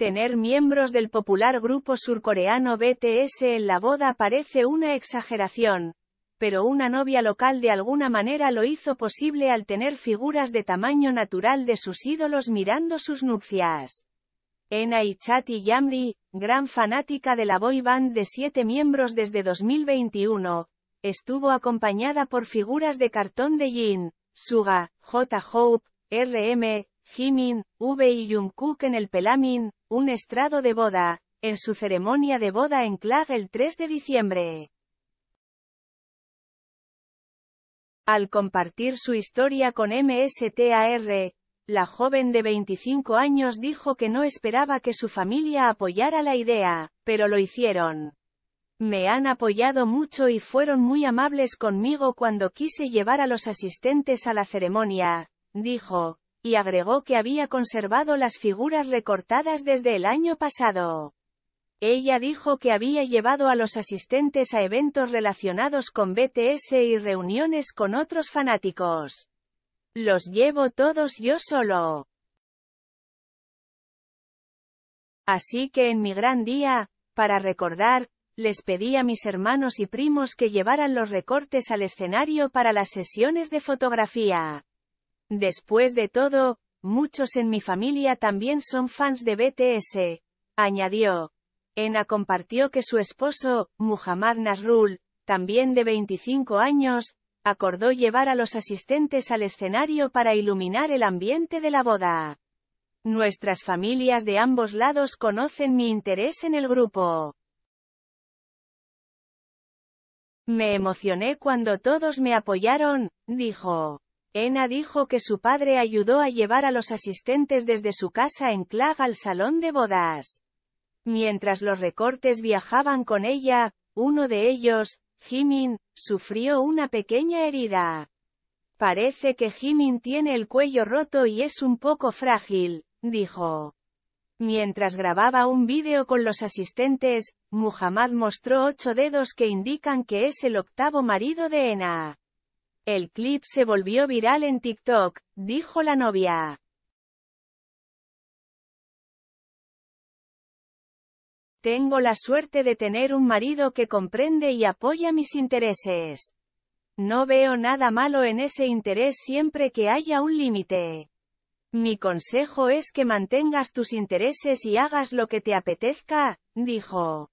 Tener miembros del popular grupo surcoreano BTS en la boda parece una exageración, pero una novia local de alguna manera lo hizo posible al tener figuras de tamaño natural de sus ídolos mirando sus nupcias. Ena Chati Yamri, gran fanática de la boy band de siete miembros desde 2021, estuvo acompañada por figuras de cartón de Jin, Suga, J. Hope, RM, Jimin, V y Jungkook en el Pelamin, un estrado de boda, en su ceremonia de boda en Clag el 3 de diciembre. Al compartir su historia con MSTAR, la joven de 25 años dijo que no esperaba que su familia apoyara la idea, pero lo hicieron. Me han apoyado mucho y fueron muy amables conmigo cuando quise llevar a los asistentes a la ceremonia, dijo, y agregó que había conservado las figuras recortadas desde el año pasado. Ella dijo que había llevado a los asistentes a eventos relacionados con BTS y reuniones con otros fanáticos. Los llevo todos yo solo. Así que en mi gran día, para recordar, les pedí a mis hermanos y primos que llevaran los recortes al escenario para las sesiones de fotografía. Después de todo, muchos en mi familia también son fans de BTS, añadió. Ena compartió que su esposo, Muhammad Nasrul, también de 25 años, acordó llevar a los asistentes al escenario para iluminar el ambiente de la boda. Nuestras familias de ambos lados conocen mi interés en el grupo. Me emocioné cuando todos me apoyaron, dijo. Ena dijo que su padre ayudó a llevar a los asistentes desde su casa en Clag al salón de bodas. Mientras los recortes viajaban con ella, uno de ellos, Jimin, sufrió una pequeña herida. Parece que Jimin tiene el cuello roto y es un poco frágil, dijo. Mientras grababa un vídeo con los asistentes, Muhammad mostró ocho dedos que indican que es el octavo marido de Ena. El clip se volvió viral en TikTok, dijo la novia. Tengo la suerte de tener un marido que comprende y apoya mis intereses. No veo nada malo en ese interés siempre que haya un límite. Mi consejo es que mantengas tus intereses y hagas lo que te apetezca, dijo.